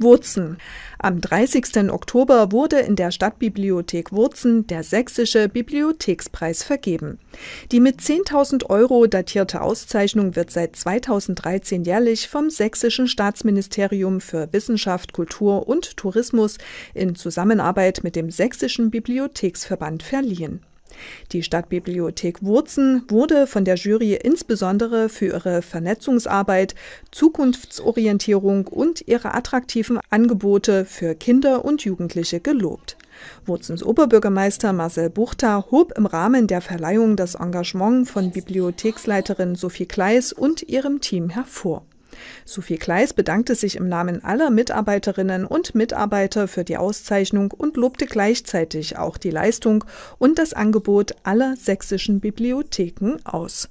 Wurzen. Am 30. Oktober wurde in der Stadtbibliothek Wurzen der Sächsische Bibliothekspreis vergeben. Die mit 10.000 Euro datierte Auszeichnung wird seit 2013 jährlich vom Sächsischen Staatsministerium für Wissenschaft, Kultur und Tourismus in Zusammenarbeit mit dem Sächsischen Bibliotheksverband verliehen. Die Stadtbibliothek Wurzen wurde von der Jury insbesondere für ihre Vernetzungsarbeit, Zukunftsorientierung und ihre attraktiven Angebote für Kinder und Jugendliche gelobt. Wurzens Oberbürgermeister Marcel Buchter hob im Rahmen der Verleihung das Engagement von Bibliotheksleiterin Sophie Kleis und ihrem Team hervor. Sophie Kleis bedankte sich im Namen aller Mitarbeiterinnen und Mitarbeiter für die Auszeichnung und lobte gleichzeitig auch die Leistung und das Angebot aller sächsischen Bibliotheken aus.